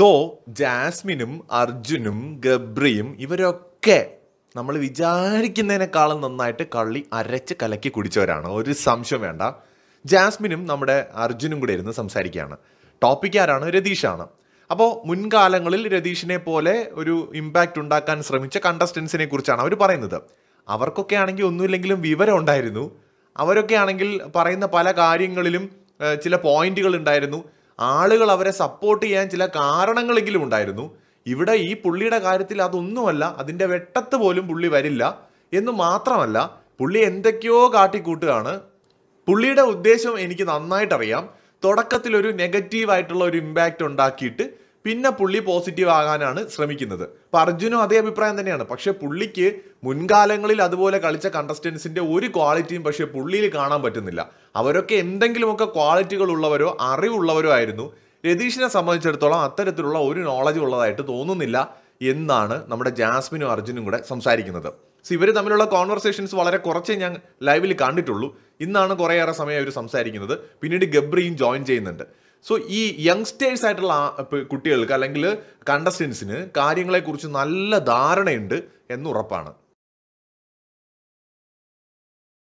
so ജാസ്മിനും അർജുനും ഗബ്രിയും ഇവരൊക്കെ നമ്മൾ വിചാരിക്കുന്നതിനേക്കാളും നന്നായിട്ട് കള്ളി അരച്ച് കലക്കി കുടിച്ചവരാണ് ഒരു സംശയം വേണ്ട ജാസ്മിനും നമ്മുടെ അർജുനും കൂടെ ഇരുന്ന് സംസാരിക്കുകയാണ് ടോപ്പിക് ആരാണ് രതീഷാണ് അപ്പോൾ മുൻകാലങ്ങളിൽ രതീഷിനെ പോലെ ഒരു ഇമ്പാക്റ്റ് ഉണ്ടാക്കാൻ ശ്രമിച്ച കണ്ടസ്റ്റൻസിനെ കുറിച്ചാണ് അവർ പറയുന്നത് അവർക്കൊക്കെ ആണെങ്കിൽ ഒന്നുമില്ലെങ്കിലും വിവരം ഉണ്ടായിരുന്നു അവരൊക്കെ ആണെങ്കിൽ പറയുന്ന പല കാര്യങ്ങളിലും ചില പോയിന്റുകൾ ഉണ്ടായിരുന്നു ആളുകൾ അവരെ സപ്പോർട്ട് ചെയ്യാൻ ചില കാരണങ്ങളെങ്കിലും ഉണ്ടായിരുന്നു ഇവിടെ ഈ പുള്ളിയുടെ കാര്യത്തിൽ അതൊന്നുമല്ല അതിൻ്റെ വെട്ടത്ത് പോലും പുള്ളി വരില്ല എന്ന് മാത്രമല്ല പുള്ളി എന്തൊക്കെയോ കാട്ടിക്കൂട്ടുകയാണ് പുള്ളിയുടെ ഉദ്ദേശം എനിക്ക് നന്നായിട്ടറിയാം തുടക്കത്തിൽ ഒരു നെഗറ്റീവായിട്ടുള്ള ഒരു ഇമ്പാക്റ്റ് ഉണ്ടാക്കിയിട്ട് പിന്നെ പുള്ളി പോസിറ്റീവ് ആകാനാണ് ശ്രമിക്കുന്നത് അപ്പോൾ അർജുനും അതേ അഭിപ്രായം തന്നെയാണ് പക്ഷേ പുള്ളിക്ക് മുൻകാലങ്ങളിൽ അതുപോലെ കളിച്ച കണ്ടസ്റ്റൻസിൻ്റെ ഒരു ക്വാളിറ്റിയും പക്ഷേ പുള്ളിയിൽ കാണാൻ പറ്റുന്നില്ല അവരൊക്കെ എന്തെങ്കിലുമൊക്കെ ക്വാളിറ്റികൾ ഉള്ളവരോ അറിവുള്ളവരോ ആയിരുന്നു രതീഷിനെ സംബന്ധിച്ചിടത്തോളം അത്തരത്തിലുള്ള ഒരു നോളജ് ഉള്ളതായിട്ട് തോന്നുന്നില്ല എന്നാണ് നമ്മുടെ ജാസ്മിനും അർജുനും കൂടെ സംസാരിക്കുന്നത് സോ ഇവർ തമ്മിലുള്ള കോൺവെർസേഷൻസ് വളരെ കുറച്ചേ ഞാൻ ലൈവിൽ കണ്ടിട്ടുള്ളൂ ഇന്നാണ് കുറേയേറെ സമയം അവർ സംസാരിക്കുന്നത് പിന്നീട് ഗബ്രിയും ജോയിൻ ചെയ്യുന്നുണ്ട് സോ ഈ യങ്സ്റ്റേഴ്സ് ആയിട്ടുള്ള കുട്ടികൾക്ക് അല്ലെങ്കിൽ കണ്ടസ്റ്റൻസിന് കാര്യങ്ങളെക്കുറിച്ച് നല്ല ധാരണയുണ്ട് എന്നുറപ്പാണ്